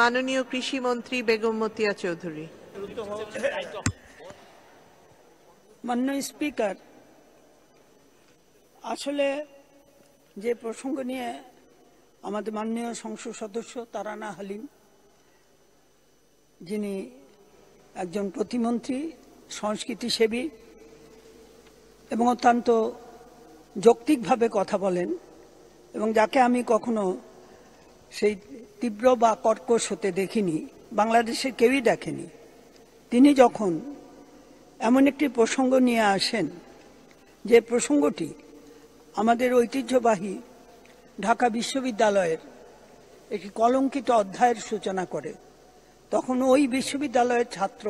মাননীয় কৃষিমন্ত্রী বেগম মতিয়া চৌধুরী মাননীয় স্পিকার আসলে যে প্রসঙ্গ নিয়ে আমাদের মাননীয় সংসদ সদস্য তারানা হালিম যিনি একজন প্রতিমন্ত্রী সংস্কৃতি সেবী এবং অত্যন্ত যৌক্তিকভাবে কথা বলেন এবং যাকে আমি কখনো সেই তীব্র বা কর্কশ হতে দেখিনি বাংলাদেশের কেউই দেখেনি তিনি যখন এমন একটি প্রসঙ্গ নিয়ে আসেন যে প্রসঙ্গটি আমাদের ঐতিহ্যবাহী ঢাকা বিশ্ববিদ্যালয়ের একটি কলঙ্কিত অধ্যায়ের সূচনা করে তখন ওই বিশ্ববিদ্যালয়ের ছাত্র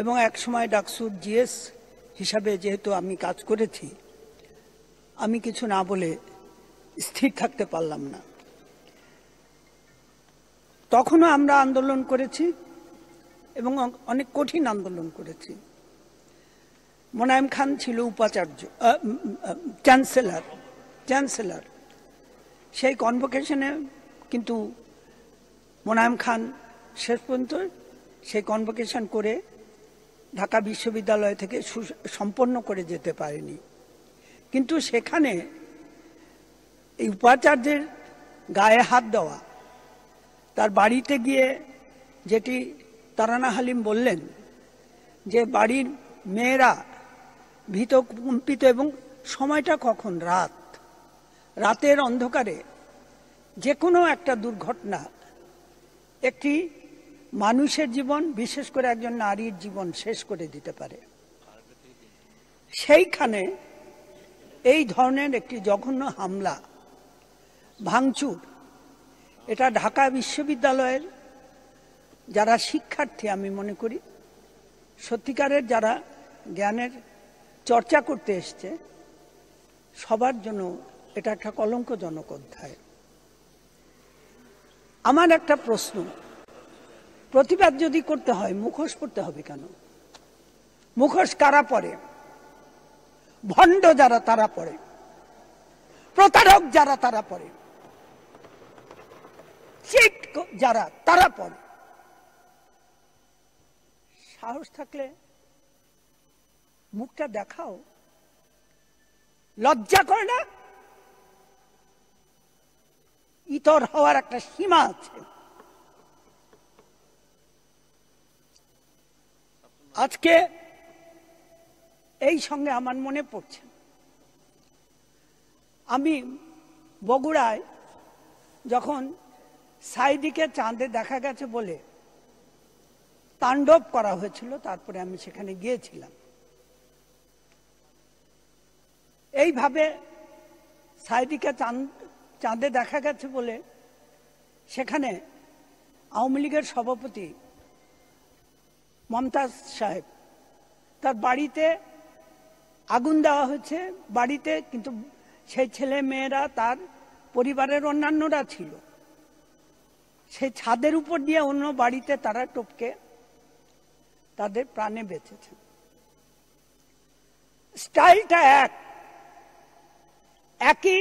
এবং একসময় ডাকসুর জিএস হিসাবে যেহেতু আমি কাজ করেছি আমি কিছু না বলে স্থির থাকতে পারলাম না তখনও আমরা আন্দোলন করেছি এবং অনেক কঠিন আন্দোলন করেছি মোনায়েম খান ছিল উপাচার্য চ্যান্সেলার চ্যান্সেলার সেই কনভোকেশনে কিন্তু মোনায়েম খান শেষ পর্যন্ত সেই কনভোকেশন করে ঢাকা বিশ্ববিদ্যালয় থেকে সম্পন্ন করে যেতে পারেনি কিন্তু সেখানে এই উপাচার্যের গায়ে হাত দেওয়া তার বাড়িতে গিয়ে যেটি তারানা হালিম বললেন যে বাড়ির মেয়েরা ভীত কম্পিত এবং সময়টা কখন রাত রাতের অন্ধকারে যে কোনো একটা দুর্ঘটনা একটি মানুষের জীবন বিশেষ করে একজন নারীর জীবন শেষ করে দিতে পারে সেইখানে এই ধরনের একটি জঘন্য হামলা ভাঙচুর এটা ঢাকা বিশ্ববিদ্যালয়ের যারা শিক্ষার্থী আমি মনে করি সত্যিকারের যারা জ্ঞানের চর্চা করতে এসছে সবার জন্য এটা একটা কলঙ্কজনক অধ্যায় আমার একটা প্রশ্ন প্রতিবাদ যদি করতে হয় মুখোশ পড়তে হবে কেন মুখোশ কারা পরে ভণ্ড যারা তারা পড়ে প্রতারক যারা তারা পড়ে চিট যারা তারা পড়ে সাহস থাকলে মুখটা দেখাও লজ্জা করে না ইতর হওয়ার একটা সীমা আছে আজকে এই সঙ্গে আমার মনে পড়ছে আমি বগুড়ায় যখন সাইডিকে চাঁদে দেখা গেছে বলে তাণ্ডব করা হয়েছিল তারপরে আমি সেখানে গিয়েছিলাম এইভাবে সাইডিকে চাঁদ চাঁদে দেখা গেছে বলে সেখানে আওয়ামী লীগের সভাপতি মমতাজ সাহেব তার বাড়িতে আগুন দেওয়া হয়েছে বাড়িতে কিন্তু সেই ছেলে মেয়েরা তার পরিবারের অন্যান্যরা ছিল সেই ছাদের উপর দিয়ে অন্য বাড়িতে তারা টপকে তাদের প্রাণে বেঁচেছে স্টাইলটা এক একই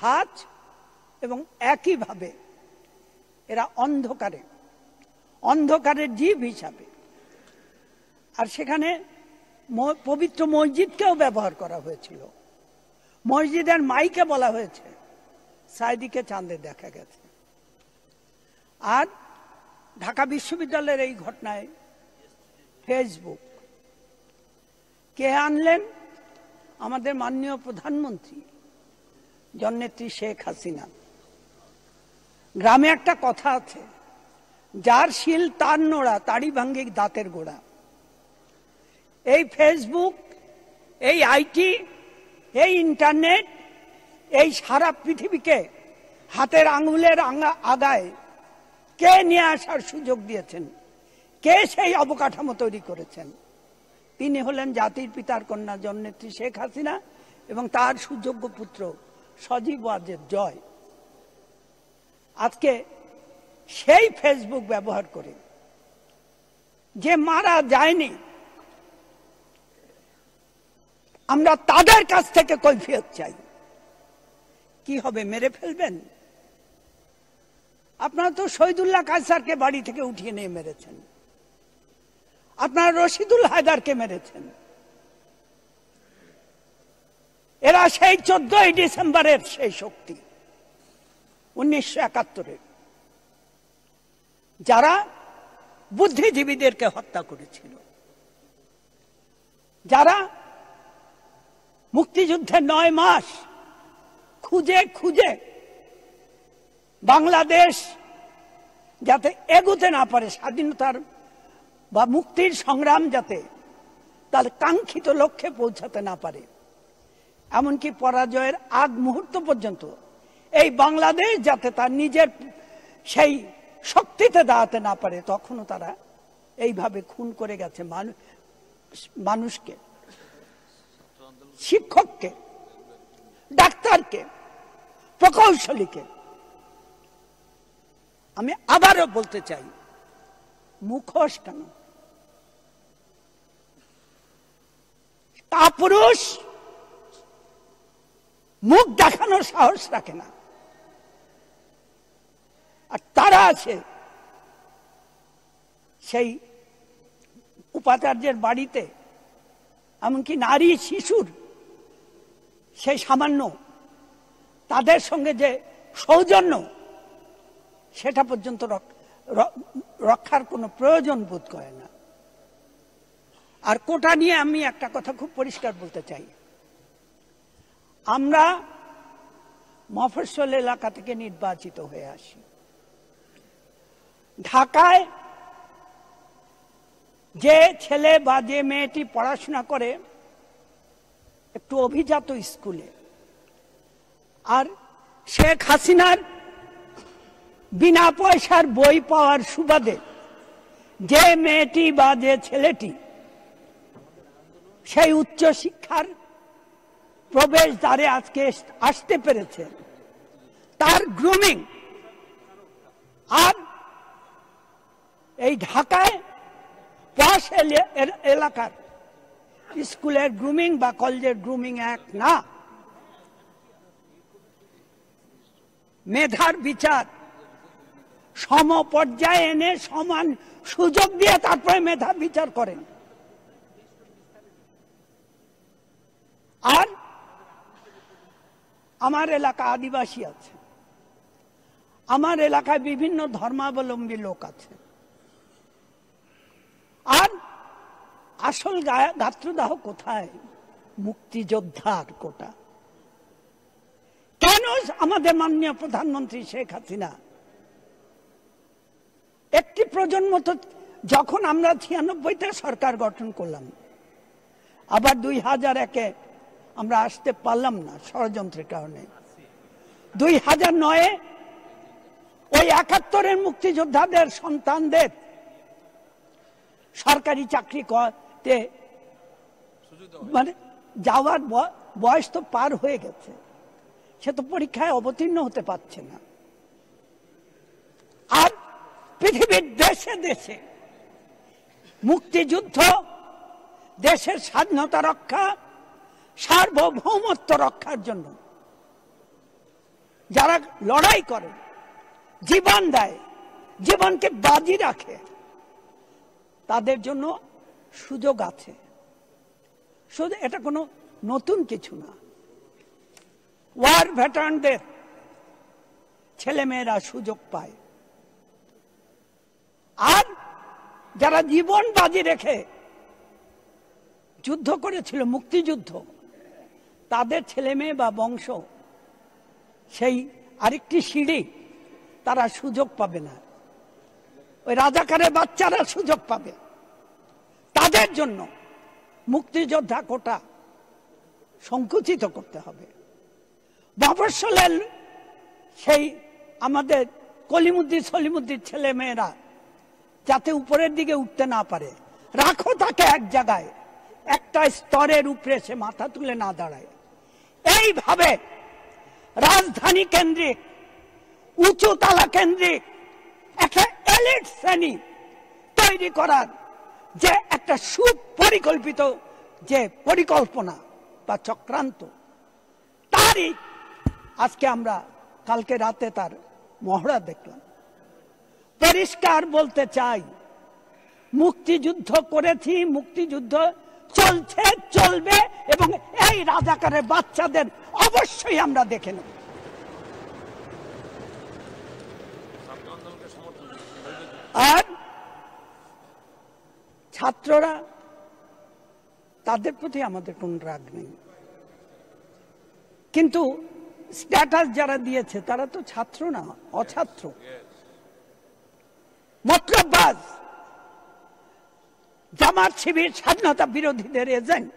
ধাঁচ এবং একইভাবে এরা অন্ধকারে অন্ধকারের জীব হিসাবে আর সেখানে পবিত্র মসজিদকেও ব্যবহার করা হয়েছিল মসজিদের মাইকে বলা হয়েছে সাইদিকে চাঁদে দেখা গেছে আর ঢাকা বিশ্ববিদ্যালয়ের এই ঘটনায় ফেসবুক কে আনলেন আমাদের মাননীয় প্রধানমন্ত্রী জননেত্রী শেখ হাসিনা গ্রামে একটা কথা আছে যার শিল তার নোড়া তারই ভাঙ্গে দাঁতের গোড়া এই ফেসবুক এই আইটি এই ইন্টারনেট এই সারা পৃথিবীকে হাতের আঙুলের আগায় কে নিয়ে আসার সুযোগ দিয়েছেন কে সেই অবকাঠামো তৈরি করেছেন তিনি হলেন জাতির পিতার কন্যা জন্নেত্রী শেখ হাসিনা এবং তার সুযোগ্য পুত্র সজীব ওয়াজের জয় আজকে সেই ফেসবুক ব্যবহার করে যে মারা যায়নি আমরা তাদের কাছ থেকে কৈফিয়ত চাই কি হবে মেরে ফেলবেন আপনারা তো শহীদুল্লাহ কালসারকে বাড়ি থেকে উঠিয়ে নিয়ে মেরেছেন আপনারা রশিদুল হায়দারকে মেরেছেন এরা সেই চোদ্দই ডিসেম্বরের সেই শক্তি উনিশশো একাত্তরের যারা বুদ্ধিজীবীদেরকে হত্যা করেছিল যারা মুক্তিযুদ্ধের নয় মাস খুঁজে খুঁজে বাংলাদেশ যাতে এগোতে না পারে স্বাধীনতার বা মুক্তির সংগ্রাম যাতে তার কাঙ্ক্ষিত লক্ষ্যে পৌঁছাতে না পারে এমনকি পরাজয়ের আগ মুহূর্ত পর্যন্ত এই বাংলাদেশ যাতে তার নিজের সেই শক্তিতে দাঁড়াতে না পারে তখনও তারা এইভাবে খুন করে গেছে মানুষকে শিক্ষককে ডাক্তারকে প্রকৌশলীকে আমি আবারও বলতে চাই মুখোশ কেন কাপুরুষ মুখ দেখানোর সাহস রাখে না আর তারা আছে সেই উপাচার্যের বাড়িতে এমনকি নারী শিশুর সেই সামান্য তাদের সঙ্গে যে সৌজন্য সেটা পর্যন্ত রক্ষার কোনো প্রয়োজন বোধ করে না আর কোটা নিয়ে আমি একটা কথা খুব পরিষ্কার বলতে চাই আমরা মফসল এলাকা থেকে নির্বাচিত হয়ে আসি ঢাকায় যে ছেলে বা যে মেয়েটি পড়াশোনা করে একটু অভিজাত স্কুলে আর শেখ হাসিনার বিনা পয়সার বই পাওয়ার সুবাদে যে মেয়েটি বা যে ছেলেটি সেই উচ্চ শিক্ষার প্রবেশ দ্বারে আজকে আসতে পেরেছে তার গ্রুমিং আর এই ঢাকায় পশ এলাকার স্কুলের গ্রুমিং বা কলেজের গ্রুমিং এক না মেধার বিচার সম পর্যায়ে এনে সমান সুযোগ দিয়ে তারপরে মেধা বিচার করেন আর আমার এলাকা আদিবাসী আছে আমার এলাকায় বিভিন্ন ধর্মাবলম্বী লোক আছে আর আসল গাত্রদাহ কোথায় মুক্তিযোদ্ধার কোটা কেন আমাদের মাননীয় প্রধানমন্ত্রী শেখ হাসিনা প্রজন্ম তো যখন আমরা ছিয়ানব্বইতে সরকার গঠন করলাম আবার দুই হাজার একে আমরা আসতে পারলাম না ষড়যন্ত্রের কারণে দুই হাজার নয়ে ওই একাত্তরের মুক্তিযোদ্ধাদের সন্তানদের সরকারি চাকরি করতে মানে যাওয়ার বয়স তো পার হয়ে গেছে সে তো পরীক্ষায় অবতীর্ণ হতে পারছে না পৃথিবীর দেশে দেশে মুক্তিযুদ্ধ দেশের স্বাধীনতা রক্ষা সার্বভৌমত্ব রক্ষার জন্য যারা লড়াই করে জীবন দেয় জীবনকে বাজি রাখে তাদের জন্য সুযোগ আছে শুধু এটা কোনো নতুন কিছু না ওয়ার ভেটারানদের ছেলেমেয়েরা সুযোগ পায় আর যারা জীবন বাজি রেখে যুদ্ধ করেছিল মুক্তিযুদ্ধ তাদের ছেলে মেয়ে বা বংশ সেই আরেকটি সিঁড়ি তারা সুযোগ পাবে না ওই রাজাকারের বাচ্চারা সুযোগ পাবে তাদের জন্য মুক্তিযোদ্ধা কোটা সংকুচিত করতে হবে মফসলের সেই আমাদের কলিমুদ্দি সলিমুদ্দির ছেলে মেয়েরা যাতে উপরের দিকে উঠতে না পারে রাখো তাকে এক জায়গায় একটা স্তরের উপরে সে মাথা তুলে না দাঁড়ায় এইভাবে রাজধানী কেন্দ্রিক উঁচু তালা কেন্দ্রিক একটা এলিট শ্রেণী তৈরি করার যে একটা সুপরিকল্পিত যে পরিকল্পনা বা চক্রান্ত তারই আজকে আমরা কালকে রাতে তার মহড়া দেখলাম পরিষ্কার বলতে চাই মুক্তিযুদ্ধ করেছি মুক্তিযুদ্ধ চলছে চলবে এবং এই রাজাকারের বাচ্চাদের অবশ্যই আমরা দেখে নেব আর ছাত্ররা তাদের প্রতি আমাদের কোন রাগ নেই কিন্তু স্ট্যাটাস যারা দিয়েছে তারা তো ছাত্র না অছাত্র জামার জামাত শিবির স্বাধীনতা বিরোধীদের এজেন্ট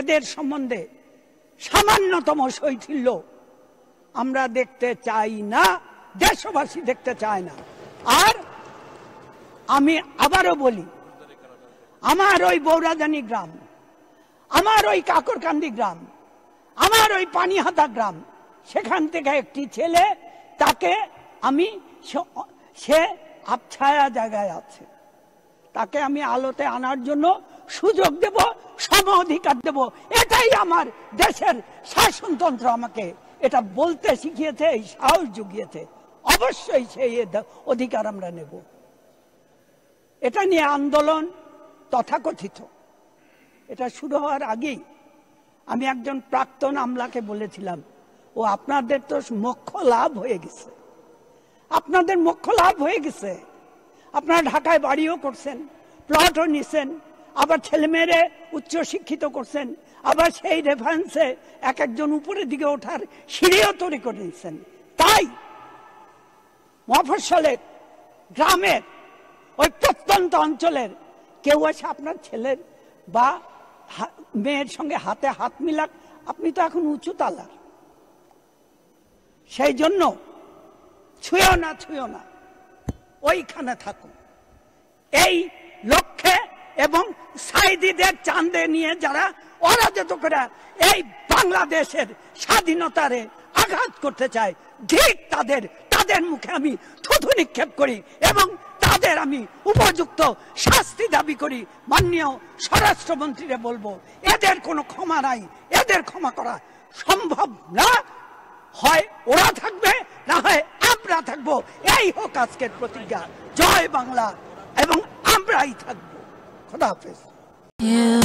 এদের সম্বন্ধে সামান্যতম শৈথিল্য আমরা দেখতে চাই না দেশবাসী দেখতে চায় না আর আমি আবারও বলি আমার ওই বৌরাজানি গ্রাম আমার ওই কাকরকান্দি গ্রাম আমার ওই পানিহাতা গ্রাম সেখান থেকে একটি ছেলে তাকে আমি সে আবছায়া জায়গায় আছে তাকে আমি আলোতে আনার জন্য সুযোগ দেব সম অধিকার দেব এটাই আমার দেশের শাসনতন্ত্র আমাকে এটা বলতে শিখিয়েছে এই সাহস জুগিয়েছে অবশ্যই সেই অধিকার আমরা নেব এটা নিয়ে আন্দোলন তথাকথিত এটা শুরু হওয়ার আগেই আমি একজন প্রাক্তন আমলাকে বলেছিলাম ও আপনাদের তো মোক্ষ লাভ হয়ে গেছে আপনাদের মুখ্য লাভ হয়ে গেছে আপনারা ঢাকায় বাড়িও করছেন প্লটও নিছেন আবার ছেলেমেয়েরে উচ্চ শিক্ষিত করছেন আবার সেই রেফারেন্সে এক একজন উপরের দিকে ওঠার সিঁড়িও তৈরি করে নিচ্ছেন তাই মফসলের গ্রামের ওই প্রত্যন্ত অঞ্চলের কেউ আছে আপনার ছেলের বা মেয়ের সঙ্গে হাতে হাত মিলাক আপনি তো এখন উঁচু তালার সেই জন্য ছুঁয়ো না ছুঁয়ো না ওইখানে থাকুন এই লক্ষ্যে এবং সাইদিদের চান্দে নিয়ে যারা অরাজতকরা এই বাংলাদেশের স্বাধীনতারে আঘাত করতে চায় ঠিক তাদের তাদের মুখে আমি থুথু নিক্ষেপ করি এবং তাদের আমি উপযুক্ত শাস্তি দাবি করি মাননীয় স্বরাষ্ট্রমন্ত্রীরে বলবো এদের কোনো ক্ষমা নাই এদের ক্ষমা করা সম্ভব না হয় ওরা থাকবে না হয় আমরা থাকব এই হোক আজকের প্রতিজ্ঞা জয় বাংলা এবং আমরাই থাকবো খোদা হাফেজ